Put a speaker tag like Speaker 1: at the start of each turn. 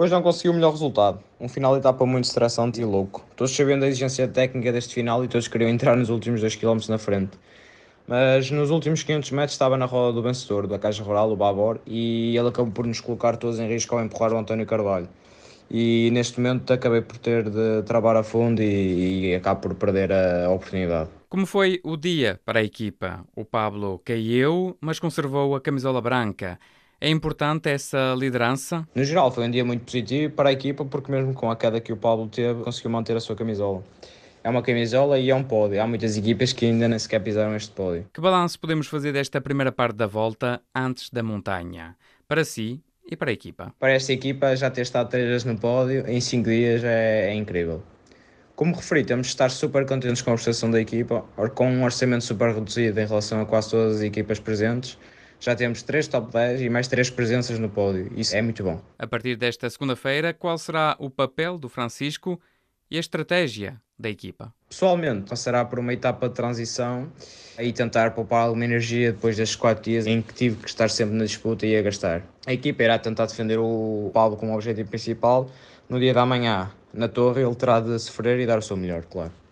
Speaker 1: Hoje não consegui o melhor resultado. Um final de etapa muito estressante e louco. Todos sabendo a exigência técnica deste final e todos queriam entrar nos últimos 2 km na frente. Mas nos últimos 500 metros estava na roda do vencedor, da Caixa Rural, o Babor, e ele acabou por nos colocar todos em risco ao empurrar o António Carvalho. E neste momento acabei por ter de travar a fundo e, e acabo por perder a oportunidade.
Speaker 2: Como foi o dia para a equipa? O Pablo caiu, mas conservou a camisola branca. É importante essa liderança? No geral, foi um dia
Speaker 1: muito positivo para a equipa, porque mesmo com a queda que o Pablo teve, conseguiu manter a sua camisola é uma camisola e é um pódio. Há muitas equipas que ainda nem sequer pisaram este pódio.
Speaker 2: Que balanço podemos fazer desta primeira parte da volta antes da montanha? Para si e para a equipa? Para esta equipa, já
Speaker 1: ter estado três vezes no pódio em cinco dias é, é incrível. Como referi, temos de estar super contentes com a prestação da equipa, com um orçamento super reduzido em relação a quase todas as equipas presentes já temos três top 10 e mais três presenças no pódio. Isso é muito bom.
Speaker 2: A partir desta segunda-feira, qual será o papel do Francisco e a estratégia da equipa?
Speaker 1: Pessoalmente, passará por uma etapa de transição e tentar poupar alguma energia depois destes quatro dias em que tive que estar sempre na disputa e a gastar. A equipa irá tentar defender o Paulo como objetivo principal no dia da manhã. Na torre, ele terá de sofrer e dar o seu melhor, claro.